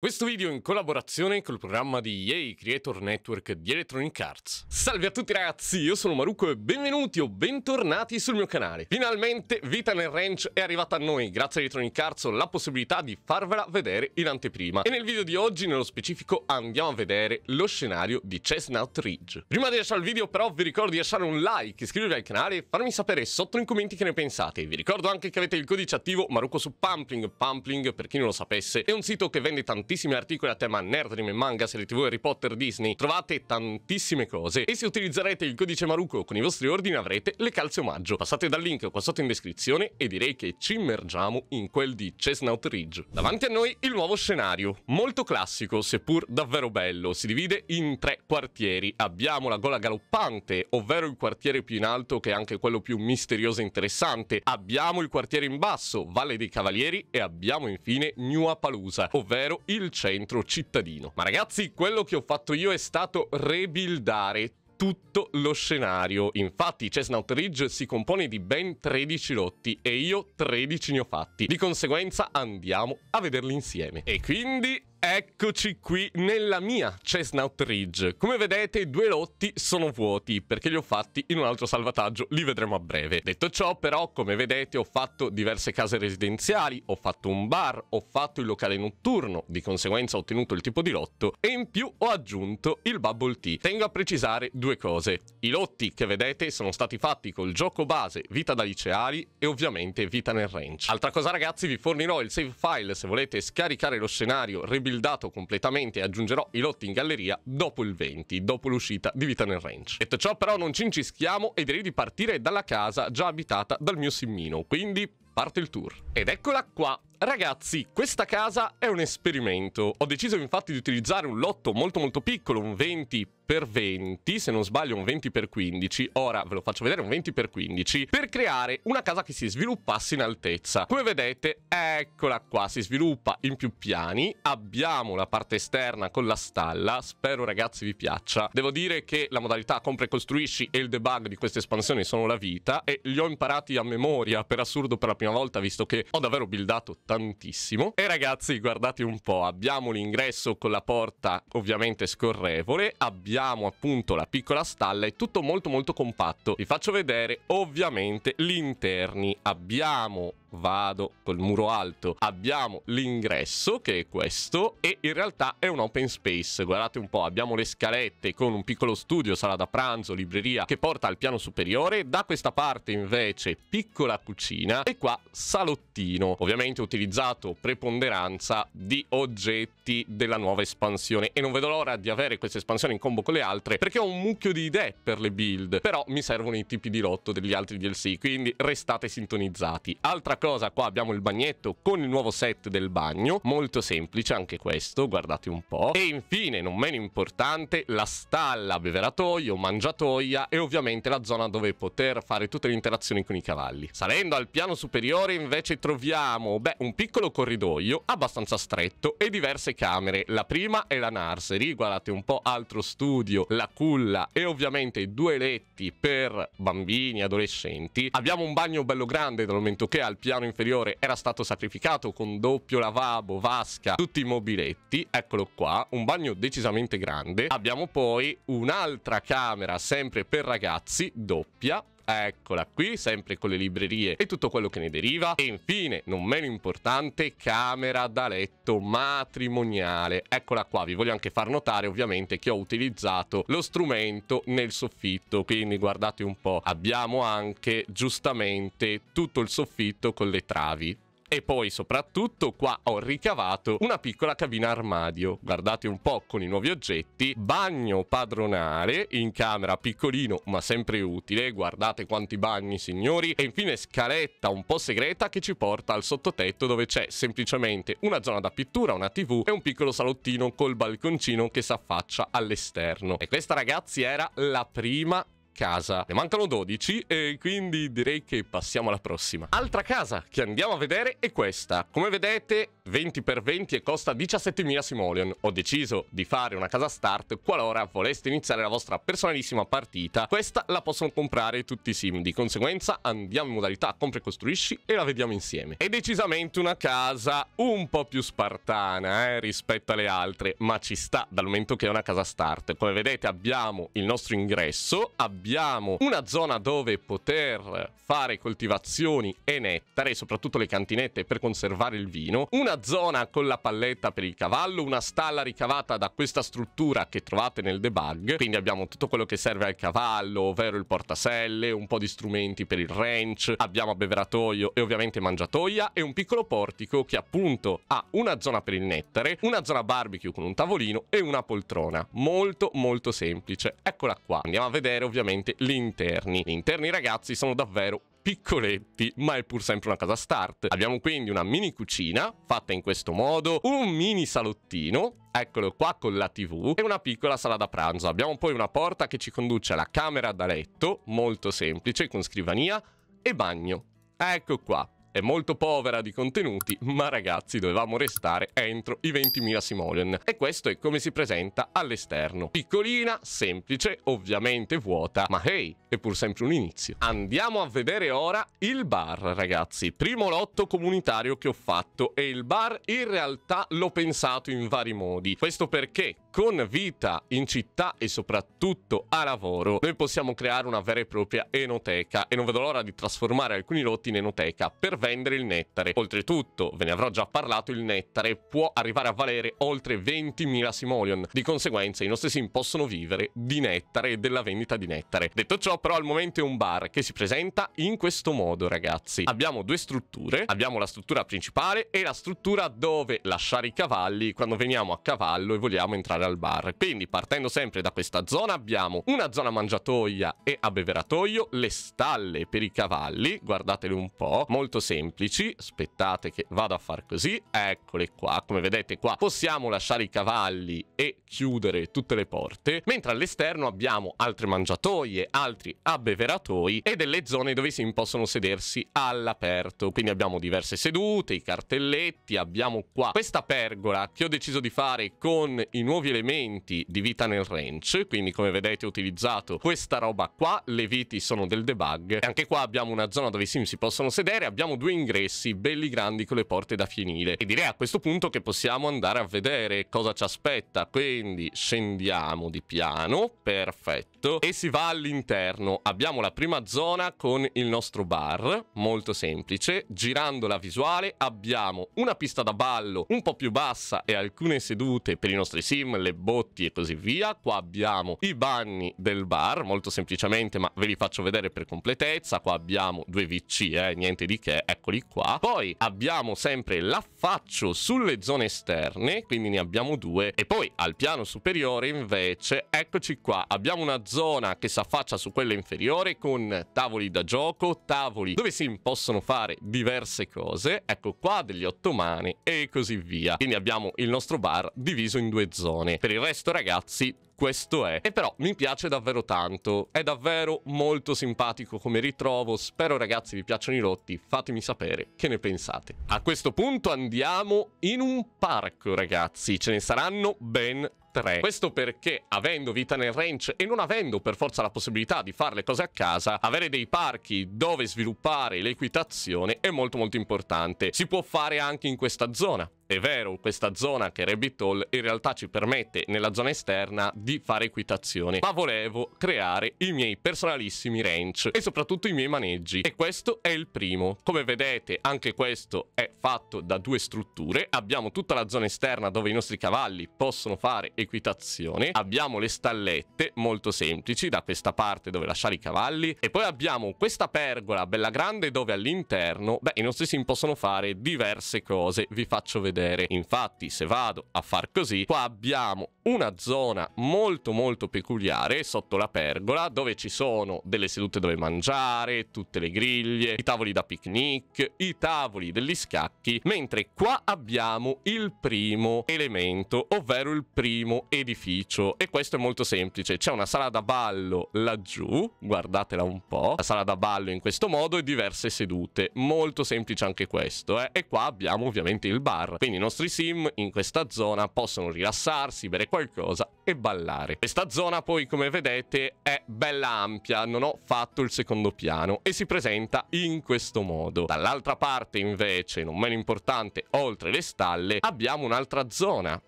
Questo video in collaborazione col programma di EA Creator Network di Electronic Arts. Salve a tutti ragazzi, io sono Maruco e benvenuti o bentornati sul mio canale. Finalmente Vita nel Ranch è arrivata a noi, grazie a Electronic Arts ho la possibilità di farvela vedere in anteprima. E nel video di oggi nello specifico andiamo a vedere lo scenario di Chestnut Ridge. Prima di lasciare il video però vi ricordo di lasciare un like, iscrivervi al canale e farmi sapere sotto nei commenti che ne pensate. Vi ricordo anche che avete il codice attivo Maruco su Pumpling. Pumpling, per chi non lo sapesse, è un sito che vende tantissimi tantissimi articoli a tema nerd, anime, manga, serie tv, Harry Potter, Disney. Trovate tantissime cose e se utilizzerete il codice Maruco con i vostri ordini avrete le calze omaggio. Passate dal link qua sotto in descrizione e direi che ci immergiamo in quel di Chestnut Ridge. Davanti a noi il nuovo scenario, molto classico seppur davvero bello. Si divide in tre quartieri. Abbiamo la gola galoppante, ovvero il quartiere più in alto che è anche quello più misterioso e interessante. Abbiamo il quartiere in basso, Valle dei Cavalieri e abbiamo infine New Appaloosa, ovvero il il centro cittadino. Ma ragazzi, quello che ho fatto io è stato rebuildare tutto lo scenario. Infatti Chestnut Ridge si compone di ben 13 lotti e io 13 ne ho fatti. Di conseguenza andiamo a vederli insieme. E quindi Eccoci qui nella mia Chestnut Ridge. Come vedete i due lotti sono vuoti perché li ho fatti in un altro salvataggio, li vedremo a breve. Detto ciò però come vedete ho fatto diverse case residenziali, ho fatto un bar, ho fatto il locale notturno, di conseguenza ho ottenuto il tipo di lotto e in più ho aggiunto il bubble tea. Tengo a precisare due cose. I lotti che vedete sono stati fatti col gioco base Vita da liceali e ovviamente Vita nel ranch. Altra cosa ragazzi vi fornirò il save file se volete scaricare lo scenario, rebuildare buildato completamente e aggiungerò i lotti in galleria dopo il 20, dopo l'uscita di Vita nel Ranch. Detto ciò però non ci incischiamo e direi di partire dalla casa già abitata dal mio simmino, quindi parte il tour. Ed eccola qua, Ragazzi, questa casa è un esperimento. Ho deciso infatti di utilizzare un lotto molto molto piccolo, un 20 per 20, se non sbaglio un 20 per 15, ora ve lo faccio vedere un 20 per 15, per creare una casa che si sviluppasse in altezza. Come vedete, eccola qua, si sviluppa in più piani, abbiamo la parte esterna con la stalla, spero ragazzi vi piaccia. Devo dire che la modalità compra e costruisci e il debug di queste espansioni sono la vita e li ho imparati a memoria per assurdo per la prima volta visto che ho davvero buildato tantissimo. E ragazzi guardate un po', abbiamo l'ingresso con la porta ovviamente scorrevole, abbiamo abbiamo appunto la piccola stalla, è tutto molto molto compatto. Vi faccio vedere ovviamente gli interni. Abbiamo vado col muro alto, abbiamo l'ingresso che è questo e in realtà è un open space, guardate un po', abbiamo le scalette con un piccolo studio, sala da pranzo, libreria che porta al piano superiore, da questa parte invece piccola cucina e qua salottino, ovviamente utilizzato preponderanza di oggetti della nuova espansione e non vedo l'ora di avere questa espansione in combo con le altre perché ho un mucchio di idee per le build, però mi servono i tipi di lotto degli altri DLC, quindi restate sintonizzati. Altra cosa qua abbiamo il bagnetto con il nuovo set del bagno, molto semplice anche questo, guardate un po'. E infine, non meno importante, la stalla beveratoio, mangiatoia e ovviamente la zona dove poter fare tutte le interazioni con i cavalli. Salendo al piano superiore invece troviamo, beh, un piccolo corridoio abbastanza stretto e diverse camere. La prima è la nursery, guardate un po' altro studio, la culla e ovviamente due letti per bambini, adolescenti. Abbiamo un bagno bello grande dal momento che al piano piano inferiore era stato sacrificato con doppio lavabo, vasca, tutti i mobiletti, eccolo qua, un bagno decisamente grande. Abbiamo poi un'altra camera sempre per ragazzi, doppia, eccola qui, sempre con le librerie e tutto quello che ne deriva. E infine, non meno importante, camera da letto matrimoniale. Eccola qua, vi voglio anche far notare ovviamente che ho utilizzato lo strumento nel soffitto, quindi guardate un po', abbiamo anche giustamente tutto il soffitto con le travi e poi soprattutto qua ho ricavato una piccola cabina armadio, guardate un po' con i nuovi oggetti, bagno padronale in camera piccolino ma sempre utile, guardate quanti bagni signori, e infine scaletta un po' segreta che ci porta al sottotetto dove c'è semplicemente una zona da pittura, una tv e un piccolo salottino col balconcino che si affaccia all'esterno. E questa ragazzi era la prima casa. Ne mancano 12 e quindi direi che passiamo alla prossima. Altra casa che andiamo a vedere è questa. Come vedete 20x20 e costa 17.000 simoleon. Ho deciso di fare una casa start qualora voleste iniziare la vostra personalissima partita. Questa la possono comprare tutti i sim, di conseguenza andiamo in modalità compra e costruisci e la vediamo insieme. È decisamente una casa un po' più spartana eh, rispetto alle altre, ma ci sta dal momento che è una casa start. Come vedete abbiamo il nostro ingresso, abbiamo una zona dove poter fare coltivazioni e nettare, soprattutto le cantinette per conservare il vino, una zona con la palletta per il cavallo, una stalla ricavata da questa struttura che trovate nel debug, quindi abbiamo tutto quello che serve al cavallo, ovvero il portaselle, un po' di strumenti per il ranch, abbiamo abbeveratoio e ovviamente mangiatoia e un piccolo portico che appunto ha una zona per il nettare, una zona barbecue con un tavolino e una poltrona. Molto molto semplice. Eccola qua. Andiamo a vedere ovviamente gli interni. Gli interni ragazzi sono davvero piccoletti, ma è pur sempre una casa start. Abbiamo quindi una mini cucina, fatta in questo modo, un mini salottino, eccolo qua con la tv e una piccola sala da pranzo. Abbiamo poi una porta che ci conduce alla camera da letto, molto semplice, con scrivania e bagno. Ecco qua è molto povera di contenuti, ma ragazzi dovevamo restare entro i 20.000 simoleon. E questo è come si presenta all'esterno. Piccolina, semplice, ovviamente vuota, ma hey, è pur sempre un inizio. Andiamo a vedere ora il bar, ragazzi. Primo lotto comunitario che ho fatto e il bar in realtà l'ho pensato in vari modi. Questo perché con vita in città e soprattutto a lavoro, noi possiamo creare una vera e propria enoteca e non vedo l'ora di trasformare alcuni lotti in enoteca per vendere il nettare. Oltretutto, ve ne avrò già parlato, il nettare può arrivare a valere oltre 20.000 simoleon, di conseguenza i nostri sim possono vivere di nettare e della vendita di nettare. Detto ciò, però al momento è un bar che si presenta in questo modo, ragazzi. Abbiamo due strutture, abbiamo la struttura principale e la struttura dove lasciare i cavalli quando veniamo a cavallo e vogliamo entrare a al bar. Quindi partendo sempre da questa zona abbiamo una zona mangiatoia e abbeveratoio, le stalle per i cavalli, guardatele un po', molto semplici, aspettate che vado a far così, eccole qua, come vedete qua possiamo lasciare i cavalli e chiudere tutte le porte, mentre all'esterno abbiamo altre mangiatoie, altri abbeveratoi e delle zone dove si possono sedersi all'aperto, quindi abbiamo diverse sedute, i cartelletti, abbiamo qua questa pergola che ho deciso di fare con i nuovi nuovi elementi di vita nel ranch, quindi come vedete ho utilizzato questa roba qua, le viti sono del debug, e anche qua abbiamo una zona dove i sim si possono sedere, abbiamo due ingressi belli grandi con le porte da finire e direi a questo punto che possiamo andare a vedere cosa ci aspetta, quindi scendiamo di piano, perfetto, e si va all'interno, abbiamo la prima zona con il nostro bar, molto semplice, girando la visuale abbiamo una pista da ballo un po' più bassa e alcune sedute per i nostri sim, le botti e così via. Qua abbiamo i bagni del bar, molto semplicemente, ma ve li faccio vedere per completezza. Qua abbiamo due VC, eh, niente di che, eccoli qua. Poi abbiamo sempre l'affaccio sulle zone esterne, quindi ne abbiamo due. E poi al piano superiore invece, eccoci qua, abbiamo una zona che si affaccia su quella inferiore con tavoli da gioco, tavoli dove si possono fare diverse cose. Ecco qua degli ottomani e così via. Quindi abbiamo il nostro bar diviso in due zone canzone. Per il resto ragazzi, questo è. E però mi piace davvero tanto, è davvero molto simpatico come ritrovo, spero ragazzi vi piacciono i lotti. fatemi sapere che ne pensate. A questo punto andiamo in un parco ragazzi, ce ne saranno ben tre. Questo perché avendo vita nel ranch e non avendo per forza la possibilità di fare le cose a casa, avere dei parchi dove sviluppare l'equitazione è molto molto importante. Si può fare anche in questa zona. È vero, questa zona che è Rabbit Hole in realtà ci permette nella zona esterna di fare equitazione, ma volevo creare i miei personalissimi ranch e soprattutto i miei maneggi e questo è il primo. Come vedete anche questo è fatto da due strutture, abbiamo tutta la zona esterna dove i nostri cavalli possono fare equitazione, abbiamo le stallette molto semplici da questa parte dove lasciare i cavalli e poi abbiamo questa pergola bella grande dove all'interno beh, i nostri sim possono fare diverse cose, vi faccio vedere vedere. Infatti, se vado a far così, qua abbiamo una zona molto molto peculiare sotto la pergola dove ci sono delle sedute dove mangiare, tutte le griglie, i tavoli da picnic, i tavoli degli scacchi, mentre qua abbiamo il primo elemento, ovvero il primo edificio e questo è molto semplice, c'è una sala da ballo laggiù, guardatela un po', la sala da ballo in questo modo e diverse sedute, molto semplice anche questo eh? e qua abbiamo ovviamente il bar, quindi quindi i nostri sim in questa zona possono rilassarsi, bere qualcosa e ballare. Questa zona poi come vedete è bella ampia, non ho fatto il secondo piano e si presenta in questo modo. Dall'altra parte invece, non meno importante, oltre le stalle, abbiamo un'altra zona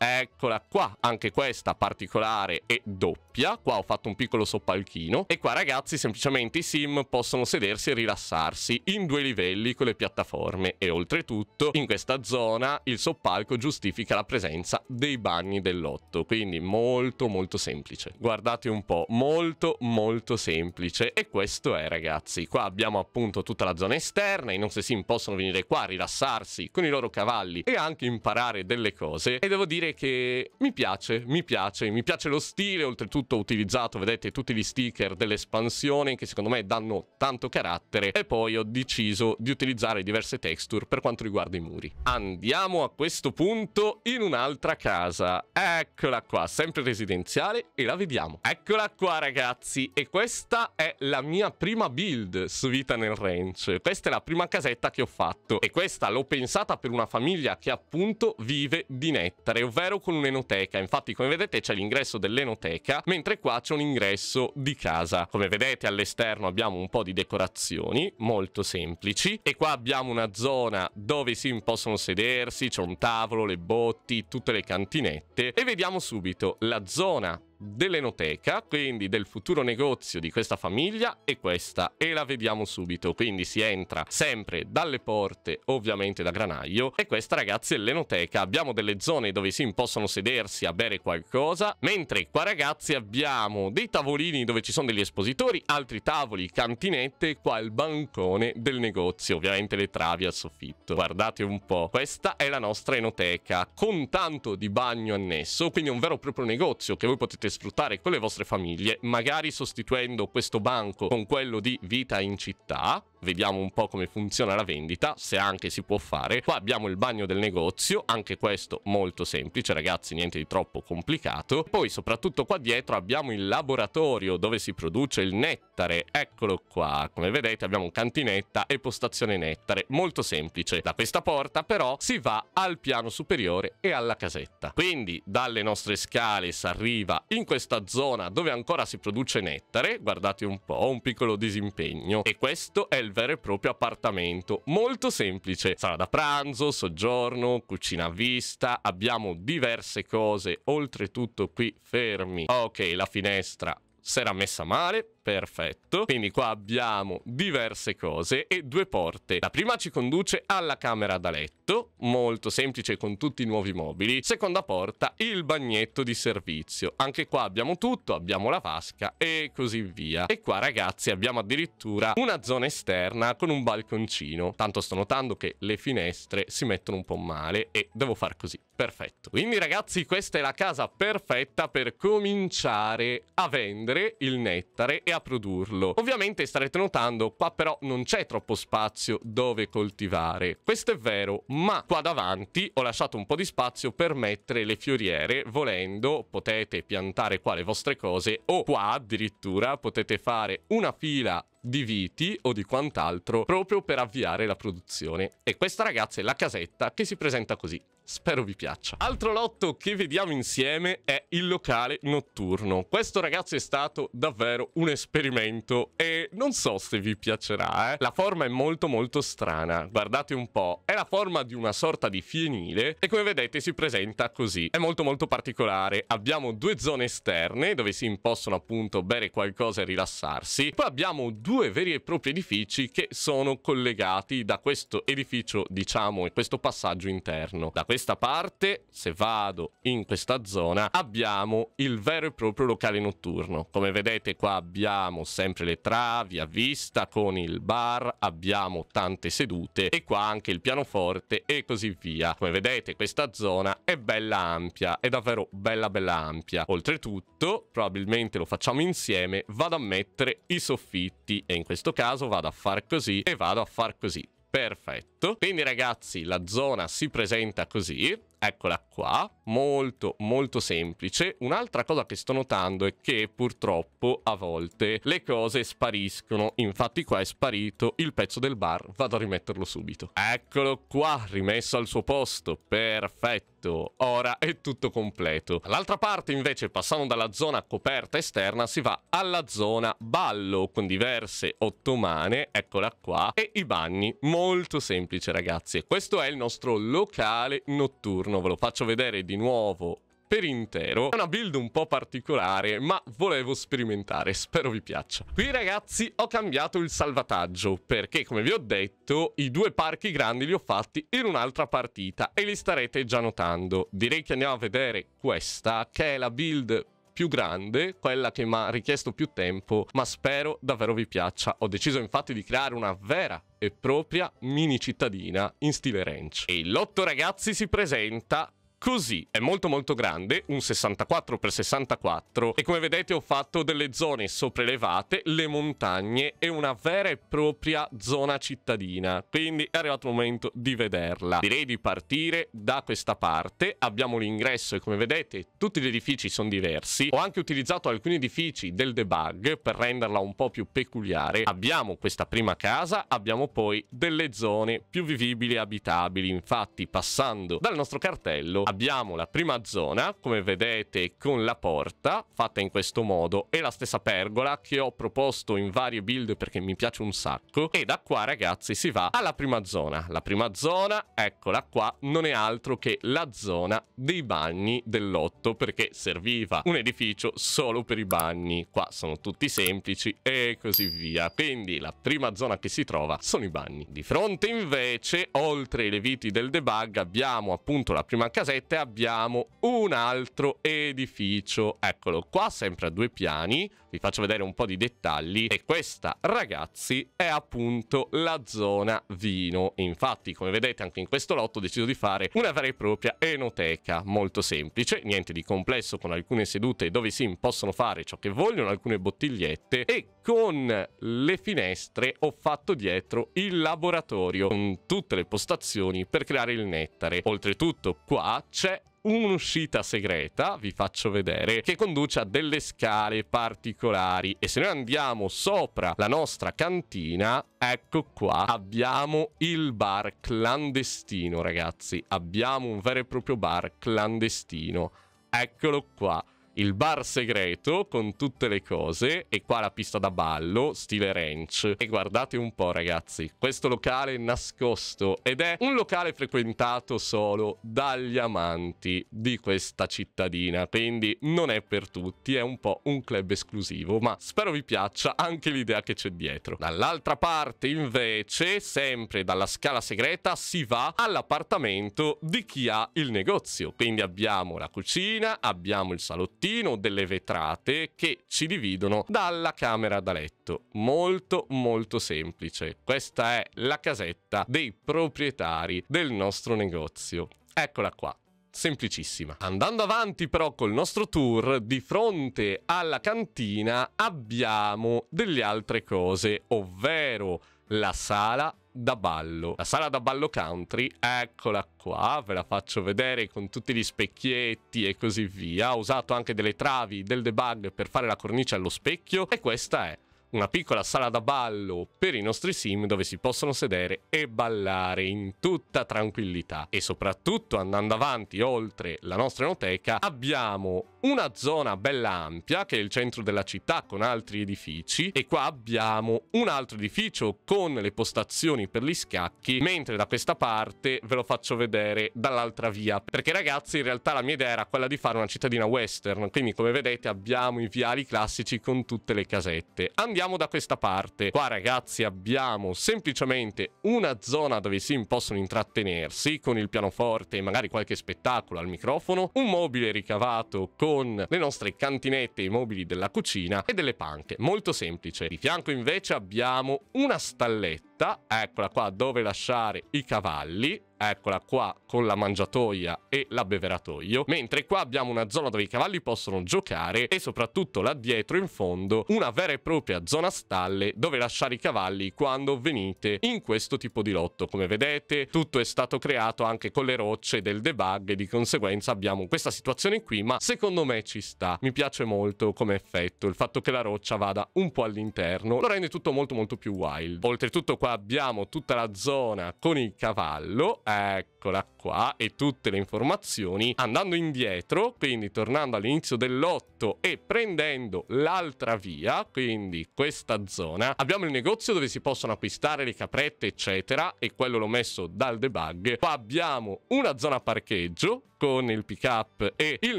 Eccola qua, anche questa particolare e doppia. Qua ho fatto un piccolo soppalchino. E qua ragazzi semplicemente i sim possono sedersi e rilassarsi in due livelli con le piattaforme. E oltretutto in questa zona il soppalco giustifica la presenza dei bagni del lotto. Quindi molto molto semplice. Guardate un po', molto molto semplice. E questo è ragazzi. Qua abbiamo appunto tutta la zona esterna. I nostri sim possono venire qua a rilassarsi con i loro cavalli e anche imparare delle cose. E devo dire dire che mi piace, mi piace, mi piace lo stile, oltretutto ho utilizzato, vedete, tutti gli sticker dell'espansione che secondo me danno tanto carattere e poi ho deciso di utilizzare diverse texture per quanto riguarda i muri. Andiamo a questo punto in un'altra casa, eccola qua, sempre residenziale e la vediamo. Eccola qua ragazzi e questa è la mia prima build su Vita nel Ranch, questa è la prima casetta che ho fatto e questa l'ho pensata per una famiglia che appunto vive di nettare, ovvero ovvero con un'enoteca. Infatti, come vedete, c'è l'ingresso dell'enoteca, mentre qua c'è un ingresso di casa. Come vedete, all'esterno abbiamo un po' di decorazioni molto semplici e qua abbiamo una zona dove si possono sedersi, c'è un tavolo, le botti, tutte le cantinette e vediamo subito la zona dell'enoteca, quindi del futuro negozio di questa famiglia e questa e la vediamo subito, quindi si entra sempre dalle porte ovviamente da granaio e questa ragazzi è l'enoteca, abbiamo delle zone dove si possono sedersi a bere qualcosa, mentre qua ragazzi abbiamo dei tavolini dove ci sono degli espositori, altri tavoli, cantinette, qua il bancone del negozio, ovviamente le travi al soffitto, guardate un po', questa è la nostra enoteca con tanto di bagno annesso, quindi un vero e proprio negozio che voi potete potete sfruttare con le vostre famiglie, magari sostituendo questo banco con quello di vita in città vediamo un po' come funziona la vendita, se anche si può fare. Qua abbiamo il bagno del negozio, anche questo molto semplice ragazzi, niente di troppo complicato. Poi soprattutto qua dietro abbiamo il laboratorio dove si produce il nettare, eccolo qua, come vedete abbiamo cantinetta e postazione nettare, molto semplice. Da questa porta però si va al piano superiore e alla casetta. Quindi dalle nostre scale si arriva in questa zona dove ancora si produce nettare, guardate un po', un piccolo disimpegno. E questo è il del vero e proprio appartamento. Molto semplice, sala da pranzo, soggiorno, cucina a vista, abbiamo diverse cose, oltretutto qui fermi. Ok, la finestra si era messa male, perfetto. Quindi qua abbiamo diverse cose e due porte. La prima ci conduce alla camera da letto, molto semplice con tutti i nuovi mobili. Seconda porta, il bagnetto di servizio. Anche qua abbiamo tutto, abbiamo la vasca e così via. E qua ragazzi abbiamo addirittura una zona esterna con un balconcino. Tanto sto notando che le finestre si mettono un po' male e devo far così. Perfetto. Quindi ragazzi questa è la casa perfetta per cominciare a vendere il nettare e a a produrlo. Ovviamente starete notando, qua però non c'è troppo spazio dove coltivare. Questo è vero, ma qua davanti ho lasciato un po' di spazio per mettere le fioriere. Volendo potete piantare qua le vostre cose o qua addirittura potete fare una fila di viti o di quant'altro proprio per avviare la produzione. E questa ragazza è la casetta che si presenta così. Spero vi piaccia. Altro lotto che vediamo insieme è il locale notturno. Questo ragazzi è stato davvero un esperimento e non so se vi piacerà, eh. La forma è molto molto strana. Guardate un po'. È la forma di una sorta di fienile e come vedete si presenta così. È molto molto particolare. Abbiamo due zone esterne dove si possono appunto bere qualcosa e rilassarsi. Poi abbiamo due veri e propri edifici che sono collegati da questo edificio, diciamo, e questo passaggio interno. Da questo questa parte, se vado in questa zona, abbiamo il vero e proprio locale notturno. Come vedete qua abbiamo sempre le travi a vista con il bar, abbiamo tante sedute e qua anche il pianoforte e così via. Come vedete questa zona è bella ampia, è davvero bella bella ampia. Oltretutto, probabilmente lo facciamo insieme, vado a mettere i soffitti e in questo caso vado a far così e vado a far così. Perfetto. Quindi ragazzi la zona si presenta così. Eccola qua, molto molto semplice. Un'altra cosa che sto notando è che purtroppo a volte le cose spariscono. Infatti qua è sparito il pezzo del bar, vado a rimetterlo subito. Eccolo qua, rimesso al suo posto, perfetto. Ora è tutto completo. L'altra parte invece, passando dalla zona coperta esterna, si va alla zona ballo con diverse ottomane, eccola qua, e i bagni. Molto semplice ragazzi. Questo è il nostro locale notturno turno ve lo faccio vedere di nuovo per intero. È una build un po' particolare, ma volevo sperimentare, spero vi piaccia. Qui ragazzi ho cambiato il salvataggio, perché come vi ho detto, i due parchi grandi li ho fatti in un'altra partita e li starete già notando. Direi che andiamo a vedere questa, che è la build più grande, quella che mi ha richiesto più tempo, ma spero davvero vi piaccia. Ho deciso infatti di creare una vera e propria mini cittadina in stile ranch. E il lotto ragazzi si presenta Così è molto molto grande, un 64x64 e come vedete ho fatto delle zone sopraelevate, le montagne e una vera e propria zona cittadina, quindi è arrivato il momento di vederla. Direi di partire da questa parte, abbiamo l'ingresso e come vedete tutti gli edifici sono diversi, ho anche utilizzato alcuni edifici del debug per renderla un po' più peculiare, abbiamo questa prima casa, abbiamo poi delle zone più vivibili e abitabili, infatti passando dal nostro cartello abbiamo la prima zona, come vedete con la porta, fatta in questo modo, e la stessa pergola che ho proposto in varie build perché mi piace un sacco. E da qua ragazzi si va alla prima zona. La prima zona, eccola qua, non è altro che la zona dei bagni dell'otto perché serviva un edificio solo per i bagni. Qua sono tutti semplici e così via. Quindi la prima zona che si trova sono i bagni. Di fronte invece, oltre i leviti del debug, abbiamo appunto la prima casetta vedete abbiamo un altro edificio. Eccolo qua, sempre a due piani, vi faccio vedere un po' di dettagli e questa ragazzi è appunto la zona vino infatti come vedete anche in questo lotto ho deciso di fare una vera e propria enoteca molto semplice niente di complesso con alcune sedute dove si possono fare ciò che vogliono alcune bottigliette e con le finestre ho fatto dietro il laboratorio con tutte le postazioni per creare il nettare oltretutto qua c'è un'uscita segreta, vi faccio vedere, che conduce a delle scale particolari e se noi andiamo sopra la nostra cantina, ecco qua, abbiamo il bar clandestino ragazzi, abbiamo un vero e proprio bar clandestino, eccolo qua il bar segreto con tutte le cose e qua la pista da ballo, stile ranch. E guardate un po' ragazzi, questo locale è nascosto ed è un locale frequentato solo dagli amanti di questa cittadina, quindi non è per tutti, è un po' un club esclusivo, ma spero vi piaccia anche l'idea che c'è dietro. Dall'altra parte invece, sempre dalla scala segreta, si va all'appartamento di chi ha il negozio, quindi abbiamo la cucina, abbiamo il salottino, trattino delle vetrate che ci dividono dalla camera da letto. Molto molto semplice. Questa è la casetta dei proprietari del nostro negozio. Eccola qua semplicissima. Andando avanti però col nostro tour, di fronte alla cantina abbiamo delle altre cose, ovvero la sala da ballo. La sala da ballo country, eccola qua, ve la faccio vedere con tutti gli specchietti e così via. Ho usato anche delle travi del debug per fare la cornice allo specchio e questa è una piccola sala da ballo per i nostri sim dove si possono sedere e ballare in tutta tranquillità. E soprattutto andando avanti oltre la nostra enoteca abbiamo una zona bella ampia che è il centro della città con altri edifici e qua abbiamo un altro edificio con le postazioni per gli scacchi mentre da questa parte ve lo faccio vedere dall'altra via perché ragazzi in realtà la mia idea era quella di fare una cittadina western quindi come vedete abbiamo i viali classici con tutte le casette. Andiamo andiamo da questa parte. Qua ragazzi abbiamo semplicemente una zona dove si possono intrattenersi con il pianoforte e magari qualche spettacolo al microfono, un mobile ricavato con le nostre cantinette e i mobili della cucina e delle panche. Molto semplice. Di fianco invece abbiamo una stalletta, eccola qua, dove lasciare i cavalli eccola qua, con la mangiatoia e l'abbeveratoio, mentre qua abbiamo una zona dove i cavalli possono giocare e soprattutto là dietro in fondo una vera e propria zona stalle dove lasciare i cavalli quando venite in questo tipo di lotto. Come vedete tutto è stato creato anche con le rocce del debug e di conseguenza abbiamo questa situazione qui, ma secondo me ci sta. Mi piace molto come effetto il fatto che la roccia vada un po' all'interno, lo rende tutto molto molto più wild. Oltretutto qua abbiamo tutta la zona con il cavallo, Eccola qua e tutte le informazioni andando indietro, quindi tornando all'inizio dell'8 e prendendo l'altra via, quindi questa zona, abbiamo il negozio dove si possono acquistare le caprette eccetera e quello l'ho messo dal debug. Qua abbiamo una zona parcheggio con il pick-up e il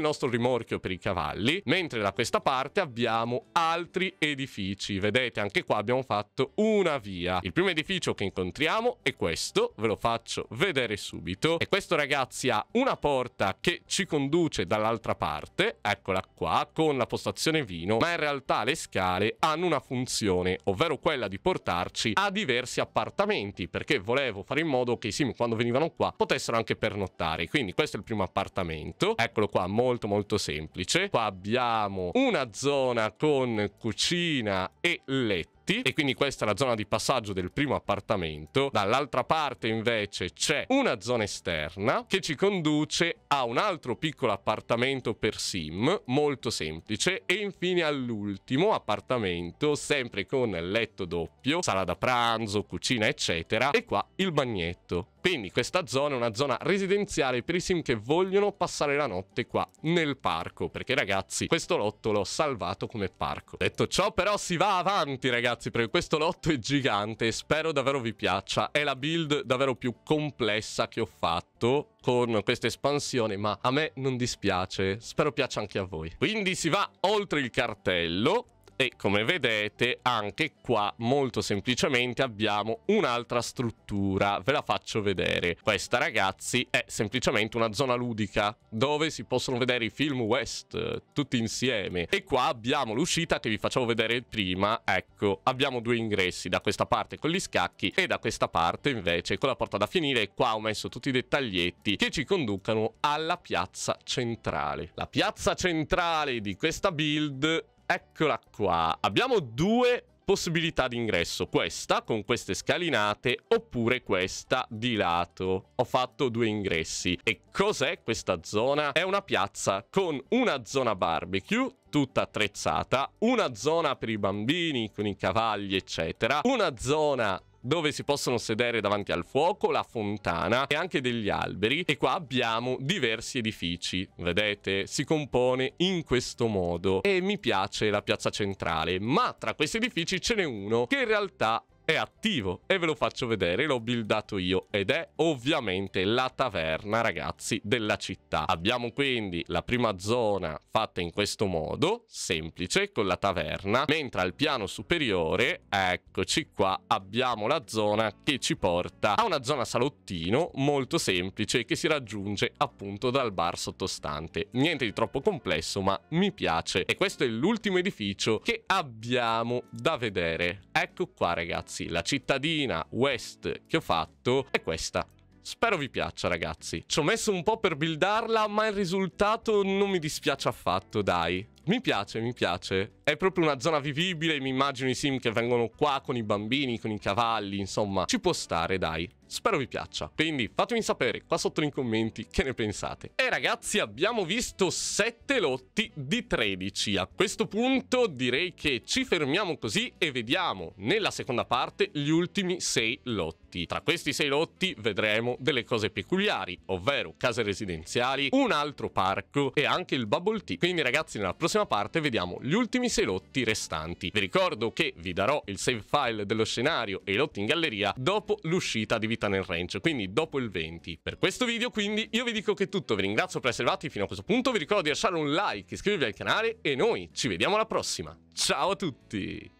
nostro rimorchio per i cavalli, mentre da questa parte abbiamo altri edifici. Vedete, anche qua abbiamo fatto una via. Il primo edificio che incontriamo è questo, ve lo faccio vedere subito. E questo, ragazzi, ha una porta che ci conduce dall'altra parte, eccola qua, con la postazione vino, ma in realtà le scale hanno una funzione, ovvero quella di portarci a diversi appartamenti, perché volevo fare in modo che i sim, quando venivano qua, potessero anche pernottare. Quindi questo è il primo appartamento appartamento eccolo qua molto molto semplice qua abbiamo una zona con cucina e letto tutti e quindi questa è la zona di passaggio del primo appartamento. Dall'altra parte invece c'è una zona esterna che ci conduce a un altro piccolo appartamento per sim, molto semplice, e infine all'ultimo appartamento, sempre con letto doppio, sala da pranzo, cucina eccetera, e qua il bagnetto. Quindi questa zona è una zona residenziale per i sim che vogliono passare la notte qua nel parco, perché ragazzi questo lotto l'ho salvato come parco. Detto ciò però si va avanti ragazzi ragazzi perché questo lotto è gigante e spero davvero vi piaccia. È la build davvero più complessa che ho fatto con questa espansione, ma a me non dispiace. Spero piaccia anche a voi. Quindi si va oltre il cartello e come vedete anche qua molto semplicemente abbiamo un'altra struttura ve la faccio vedere questa ragazzi è semplicemente una zona ludica dove si possono vedere i film West tutti insieme e qua abbiamo l'uscita che vi facevo vedere prima ecco abbiamo due ingressi da questa parte con gli scacchi e da questa parte invece con la porta da finire e qua ho messo tutti i dettaglietti che ci conducano alla piazza centrale la piazza centrale di questa build Eccola qua. Abbiamo due possibilità di ingresso. Questa con queste scalinate oppure questa di lato. Ho fatto due ingressi. E cos'è questa zona? È una piazza con una zona barbecue tutta attrezzata, una zona per i bambini con i cavalli eccetera, una zona dove si possono sedere davanti al fuoco, la fontana e anche degli alberi e qua abbiamo diversi edifici, vedete? Si compone in questo modo e mi piace la piazza centrale, ma tra questi edifici ce n'è uno che in realtà è attivo e ve lo faccio vedere, l'ho buildato io ed è ovviamente la taverna ragazzi della città. Abbiamo quindi la prima zona fatta in questo modo, semplice, con la taverna, mentre al piano superiore, eccoci qua, abbiamo la zona che ci porta a una zona salottino molto semplice che si raggiunge appunto dal bar sottostante. Niente di troppo complesso ma mi piace e questo è l'ultimo edificio che abbiamo da vedere. Ecco qua ragazzi ragazzi, la cittadina West che ho fatto è questa. Spero vi piaccia ragazzi. Ci ho messo un po' per buildarla, ma il risultato non mi dispiace affatto, dai. Mi piace, mi piace. È proprio una zona vivibile, mi immagino i sim che vengono qua con i bambini, con i cavalli, insomma. Ci può stare, dai. Spero vi piaccia. Quindi fatemi sapere qua sotto nei commenti che ne pensate. E ragazzi abbiamo visto 7 lotti di 13. A questo punto direi che ci fermiamo così e vediamo nella seconda parte gli ultimi 6 lotti. Tra questi 6 lotti vedremo delle cose peculiari, ovvero case residenziali, un altro parco e anche il Bubble Tea. Quindi ragazzi nella prossima parte vediamo gli ultimi 6 lotti restanti. Vi ricordo che vi darò il save file dello scenario e i lotti in galleria dopo l'uscita di Vittoria vita nel ranch, quindi dopo il 20. Per questo video quindi io vi dico che è tutto, vi ringrazio per essere arrivati fino a questo punto, vi ricordo di lasciare un like, iscrivervi al canale e noi ci vediamo alla prossima. Ciao a tutti!